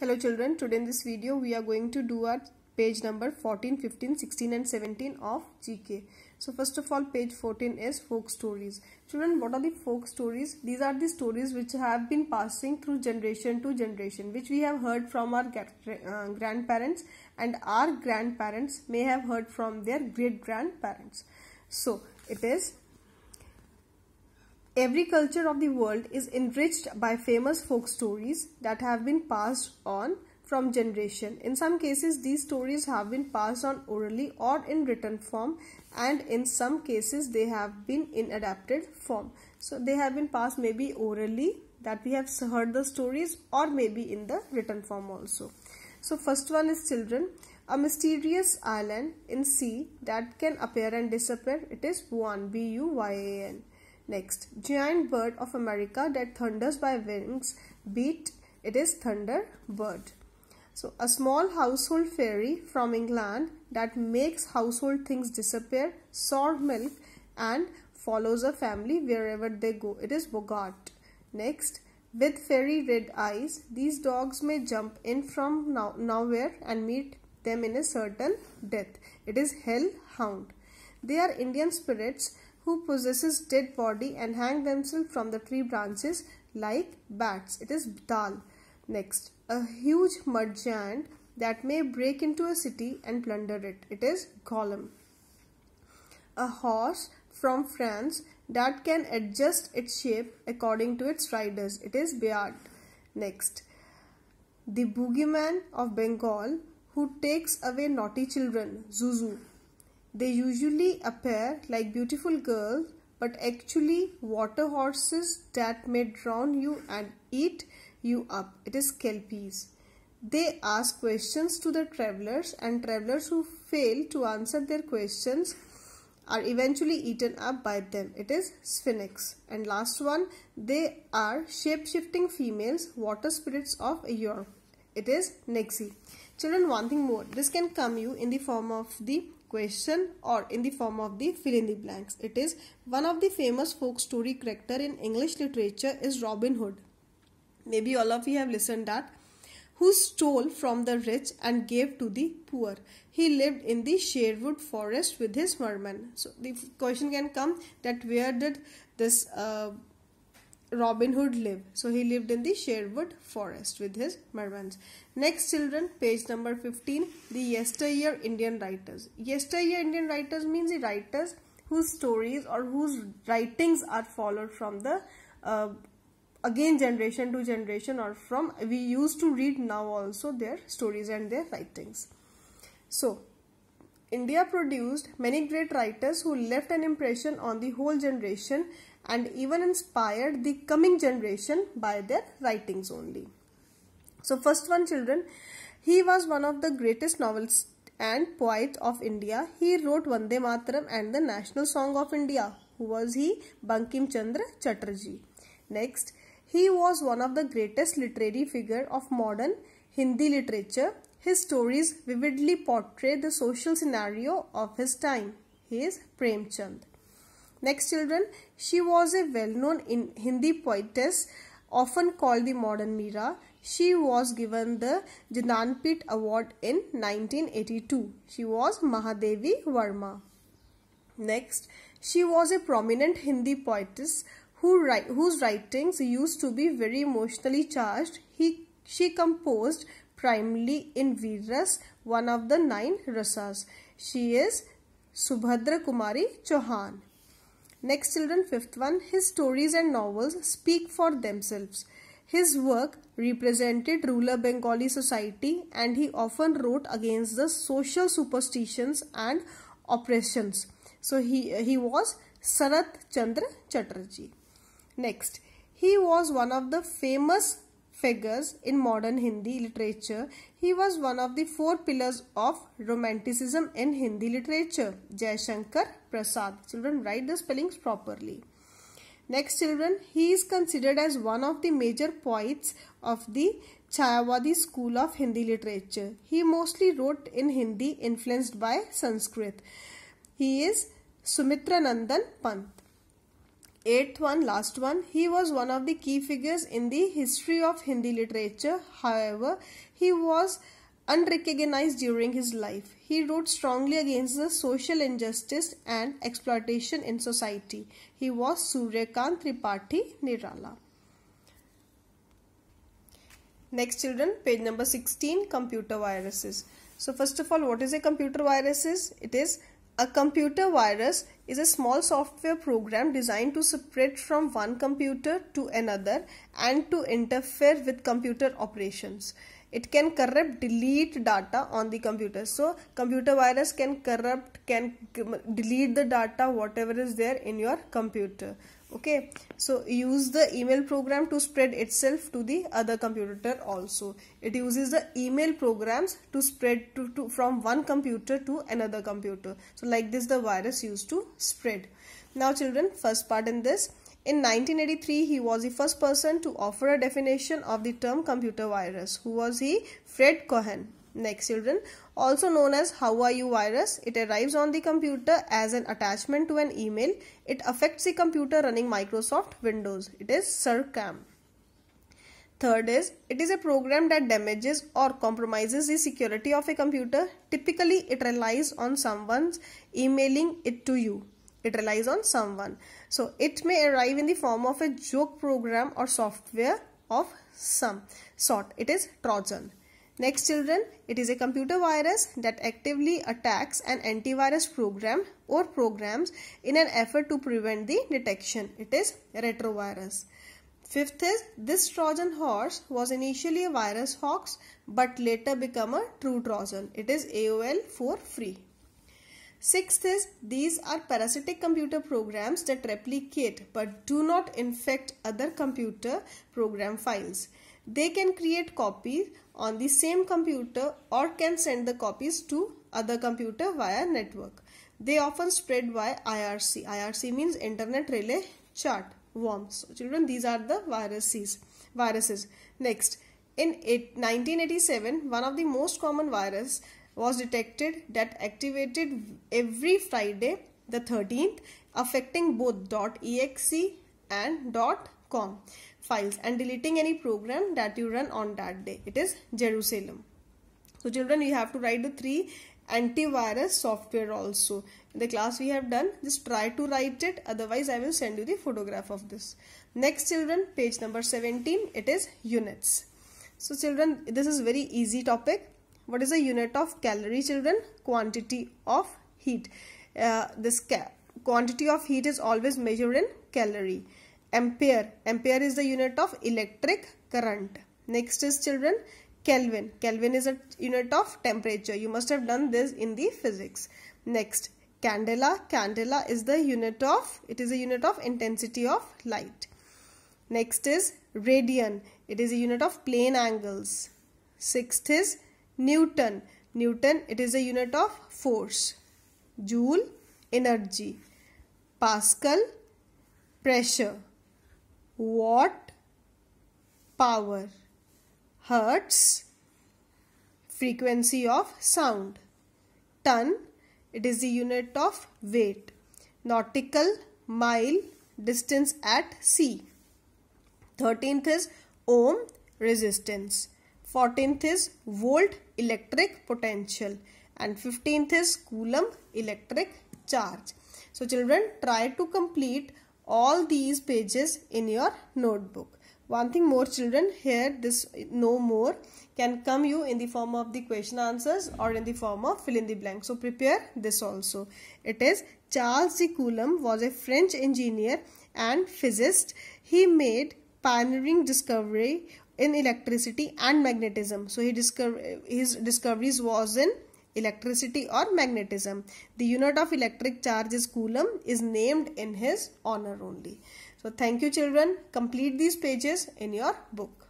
Hello children, today in this video we are going to do our page number 14, 15, 16 and 17 of GK. So first of all page 14 is folk stories. Children what are the folk stories? These are the stories which have been passing through generation to generation which we have heard from our uh, grandparents and our grandparents may have heard from their great grandparents. So it is Every culture of the world is enriched by famous folk stories that have been passed on from generation. In some cases, these stories have been passed on orally or in written form and in some cases they have been in adapted form. So they have been passed maybe orally that we have heard the stories or maybe in the written form also. So first one is children. A mysterious island in sea that can appear and disappear. It is one B-U-Y-A-N. Next, giant bird of America that thunders by wings beat it is thunderbird. So a small household fairy from England that makes household things disappear, sour milk and follows a family wherever they go. It is Bogart. Next, with fairy red eyes, these dogs may jump in from now nowhere and meet them in a certain death. It is hellhound. They are Indian spirits who possesses dead body and hang themselves from the tree branches like bats. It is dal. Next, a huge mud giant that may break into a city and plunder it. It is gollum. A horse from France that can adjust its shape according to its riders. It is Bayard. Next, the boogeyman of Bengal who takes away naughty children, Zuzu. They usually appear like beautiful girls but actually water horses that may drown you and eat you up. It is kelpies. They ask questions to the travelers and travelers who fail to answer their questions are eventually eaten up by them. It is Sphinx. And last one, they are shape-shifting females, water spirits of Europe. It is Nexi. Children, one thing more. This can come you in the form of the question or in the form of the fill in the blanks. It is one of the famous folk story character in English literature is Robin Hood. Maybe all of you have listened that who stole from the rich and gave to the poor. He lived in the Sherwood forest with his merman. So the question can come that where did this uh, Robin Hood live? So he lived in the Sherwood forest with his Mermans. Next children, page number 15, the yesteryear Indian writers. Yesteryear Indian writers means the writers whose stories or whose writings are followed from the uh, again generation to generation or from we used to read now also their stories and their writings. So India produced many great writers who left an impression on the whole generation and even inspired the coming generation by their writings only. So first one children, he was one of the greatest novelists and poet of India. He wrote Vande Mataram and the national song of India. Who was he? Bankim Chandra Chatterjee. Next, he was one of the greatest literary figure of modern Hindi literature. His stories vividly portray the social scenario of his time. He is Premchand. Next children, she was a well-known Hindi poetess often called the modern Mira. She was given the Jananpit Award in 1982. She was Mahadevi Verma. Next, she was a prominent Hindi poetess who write, whose writings used to be very emotionally charged. He, she composed primarily in Viras, one of the nine rasas. She is Subhadra Kumari Chauhan. Next children, fifth one, his stories and novels speak for themselves. His work represented rural Bengali society and he often wrote against the social superstitions and oppressions. So he, he was Sarat Chandra Chatterjee. Next, he was one of the famous figures in modern Hindi literature. He was one of the four pillars of romanticism in Hindi literature. Jayashankar Prasad. Children, write the spellings properly. Next children, he is considered as one of the major poets of the Chayavadi school of Hindi literature. He mostly wrote in Hindi influenced by Sanskrit. He is Sumitra Nandan Pant. Eighth one, last one, he was one of the key figures in the history of Hindi literature. However, he was unrecognized during his life. He wrote strongly against the social injustice and exploitation in society. He was Suryakant Tripathi Nirala. Next children, page number 16, computer viruses. So first of all, what is a computer viruses? It is a computer virus is a small software program designed to spread from one computer to another and to interfere with computer operations it can corrupt delete data on the computer so computer virus can corrupt can delete the data whatever is there in your computer okay so use the email program to spread itself to the other computer also it uses the email programs to spread to, to from one computer to another computer so like this the virus used to spread now children first part in this in 1983, he was the first person to offer a definition of the term computer virus. Who was he? Fred Cohen. Next, children, also known as How Are You virus, it arrives on the computer as an attachment to an email. It affects the computer running Microsoft Windows. It is SirCam. Third is, it is a program that damages or compromises the security of a computer. Typically, it relies on someone's emailing it to you. It relies on someone. So it may arrive in the form of a joke program or software of some sort. It is Trojan. Next children, it is a computer virus that actively attacks an antivirus program or programs in an effort to prevent the detection. It is retrovirus. Fifth is, this Trojan horse was initially a virus hoax but later become a true Trojan. It is AOL for free. Sixth is these are parasitic computer programs that replicate but do not infect other computer program files. They can create copies on the same computer or can send the copies to other computer via network. They often spread via IRC. IRC means Internet Relay Chart worms. So children, these are the viruses. Viruses. Next, in 1987, one of the most common viruses was detected that activated every Friday the 13th affecting both .exe and .com files and deleting any program that you run on that day. It is Jerusalem. So children you have to write the three antivirus software also. In the class we have done just try to write it otherwise I will send you the photograph of this. Next children page number 17 it is units. So children this is very easy topic what is the unit of calorie children? Quantity of heat. Uh, this quantity of heat is always measured in calorie. Ampere. Ampere is the unit of electric current. Next is children Kelvin. Kelvin is a unit of temperature. You must have done this in the physics. Next candela. Candela is the unit of, it is a unit of intensity of light. Next is radian. It is a unit of plane angles. Sixth is Newton. Newton, it is a unit of force. Joule, energy. Pascal, pressure. Watt, power. Hertz, frequency of sound. Ton, it is the unit of weight. Nautical, mile, distance at sea. Thirteenth is ohm, resistance. 14th is volt electric potential and 15th is coulomb electric charge. So children try to complete all these pages in your notebook. One thing more children here this no more can come you in the form of the question answers or in the form of fill in the blank. So prepare this also. It is Charles de Coulomb was a French engineer and physicist. He made pioneering discovery in electricity and magnetism. So his discoveries was in electricity or magnetism. The unit of electric charge is coulomb is named in his honor only. So thank you children. Complete these pages in your book.